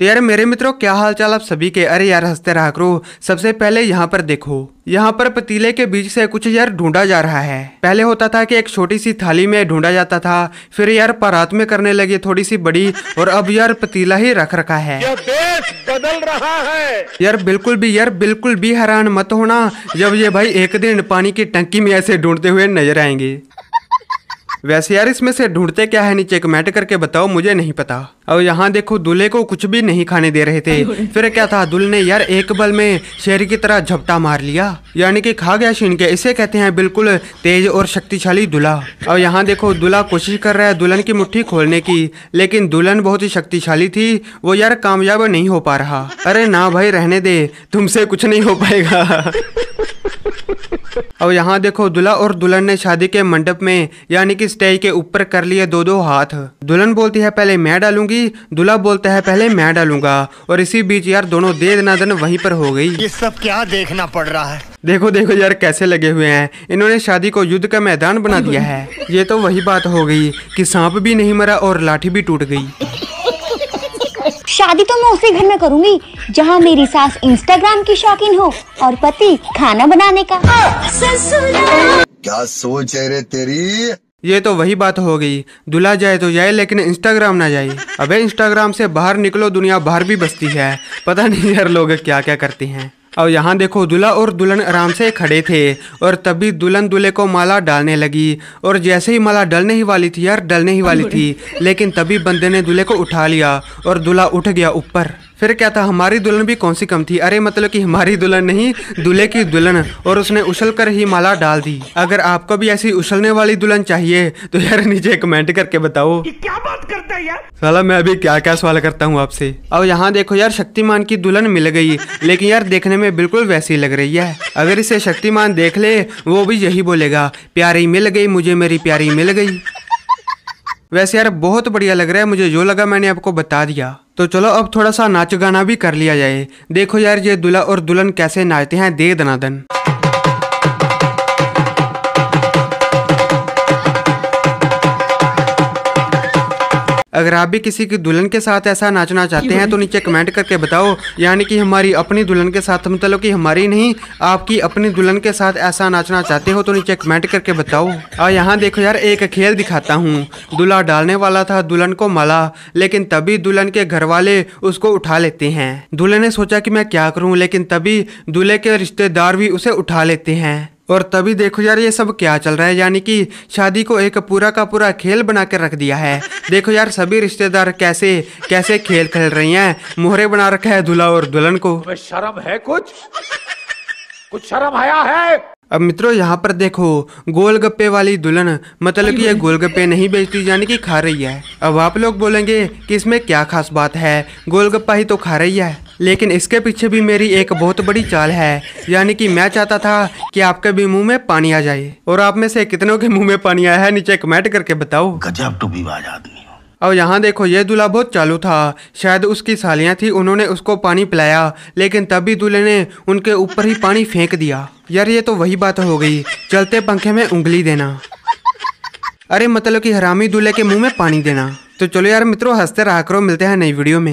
तो यार मेरे मित्रों क्या हालचाल आप सभी के अरे यार हंसते रहा करो सबसे पहले यहाँ पर देखो यहाँ पर पतीले के बीच से कुछ यार ढूंढा जा रहा है पहले होता था कि एक छोटी सी थाली में ढूंढा जाता था फिर यार परात में करने लगे थोड़ी सी बड़ी और अब यार पतीला ही रख रखा है देश बदल रहा है यार बिल्कुल भी यार बिल्कुल भी हैरान मत होना जब ये भाई एक दिन पानी की टंकी में ऐसे ढूंढते हुए नजर आएंगे वैसे यार इसमें से ढूंढते क्या है नीचे कमेंट करके बताओ मुझे नहीं पता और यहाँ देखो दूल्हे को कुछ भी नहीं खाने दे रहे थे फिर क्या था दुल ने यार एक बल में शेर की तरह झपटा मार लिया यानी कि खा गया छीन के इसे कहते हैं बिल्कुल तेज और शक्तिशाली दुल्हा और यहाँ देखो दुल्हा कोशिश कर रहा है दुल्हन की मुट्ठी खोलने की लेकिन दुल्हन बहुत ही शक्तिशाली थी वो यार कामयाब नहीं हो पा रहा अरे ना भाई रहने दे तुमसे कुछ नहीं हो पाएगा अब यहाँ देखो दुल्हा और दुल्हन ने शादी के मंडप में यानी कि स्टेज के ऊपर कर लिए दो दो हाथ दुल्हन बोलती है पहले मैं डालूंगी दुल्हा बोलता है पहले मैं डालूंगा और इसी बीच यार दोनों दे दना दन वहीं पर हो गई ये सब क्या देखना पड़ रहा है देखो देखो यार कैसे लगे हुए हैं इन्होंने शादी को युद्ध का मैदान बना दिया है ये तो वही बात हो गई कि सांप भी नहीं मरा और लाठी भी टूट गई शादी तो मैं उसी घर में करूंगी जहाँ मेरी सास इंस्टाग्राम की शौकीन हो और पति खाना बनाने का क्या सोच है रे तेरी ये तो वही बात हो गई दुला जाए तो जाए लेकिन इंस्टाग्राम ना जाए अबे इंस्टाग्राम से बाहर निकलो दुनिया बाहर भी बसती है पता नहीं यार लोग क्या क्या करती हैं और यहाँ देखो दूल्हा और दुल्हन आराम से खड़े थे और तभी दुल्हन दूल्हे को माला डालने लगी और जैसे ही माला डलने ही वाली थी यार डलने ही वाली थी लेकिन तभी बंदे ने दूल्हे को उठा लिया और दूल्हा उठ गया ऊपर फिर क्या था हमारी दुल्हन भी कौन सी कम थी अरे मतलब कि हमारी दुल्हन नहीं दूल्हे की दुल्हन और उसने उछल कर ही माला डाल दी अगर आपको भी ऐसी उछलने वाली दुल्हन चाहिए तो यार नीचे कमेंट करके बताओ कि क्या बात करता है यार साला मैं अभी क्या क्या सवाल करता हूँ आपसे अब यहाँ देखो यार शक्तिमान की दुल्हन मिल गई लेकिन यार देखने में बिल्कुल वैसी लग रही है अगर इसे शक्तिमान देख ले वो भी यही बोलेगा प्यारी मिल गई मुझे मेरी प्यारी मिल गई वैसे यार बहुत बढ़िया लग रहा है मुझे जो लगा मैंने आपको बता दिया तो चलो अब थोड़ा सा नाच गाना भी कर लिया जाए देखो यार ये दूल्हा और दुल्हन कैसे नाचते हैं दे दनादन अगर आप भी किसी की दुल्हन के साथ ऐसा नाचना चाहते हैं तो नीचे कमेंट करके बताओ यानी कि हमारी अपनी दुल्हन के साथ मतलब कि हमारी नहीं आपकी अपनी दुल्हन के साथ ऐसा नाचना चाहते हो तो नीचे कमेंट करके बताओ आ यहाँ देखो यार एक खेल दिखाता हूँ दूल्हा डालने वाला था दुल्हन को मला लेकिन तभी दुल्हन के घर वाले उसको उठा लेते हैं दूल्हे ने सोचा कि मैं क्या करूँ लेकिन तभी दूल्हे के रिश्तेदार भी उसे उठा लेते हैं और तभी देखो यार ये सब क्या चल रहा है यानी कि शादी को एक पूरा का पूरा खेल बना कर रख दिया है देखो यार सभी रिश्तेदार कैसे कैसे खेल खेल रही हैं मोहरे बना रखा है दूल्हा और दुल्हन को शर्म है कुछ कुछ शर्म आया है अब मित्रों यहाँ पर देखो गोलगप्पे वाली दुल्हन मतलब कि ये गोलगप्पे नहीं बेचती यानी कि खा रही है अब आप लोग बोलेंगे कि इसमें क्या खास बात है गोलगप्पा ही तो खा रही है लेकिन इसके पीछे भी मेरी एक बहुत बड़ी चाल है यानी कि मैं चाहता था कि आपके भी मुंह में पानी आ जाए और आप में से कितनों के मुंह में पानी आया है नीचे कमेंट करके बताओ गजब टूबीबाज आदमी और यहाँ देखो ये दूल्हा बहुत चालू था शायद उसकी सालियाँ थी उन्होंने उसको पानी पिलाया लेकिन तभी दूल्हे ने उनके ऊपर ही पानी फेंक दिया यार ये तो वही बात हो गई चलते पंखे में उंगली देना अरे मतलब कि हरामी दूल्हे के मुंह में पानी देना तो चलो यार मित्रों हंसते रहा करो मिलते हैं नई वीडियो में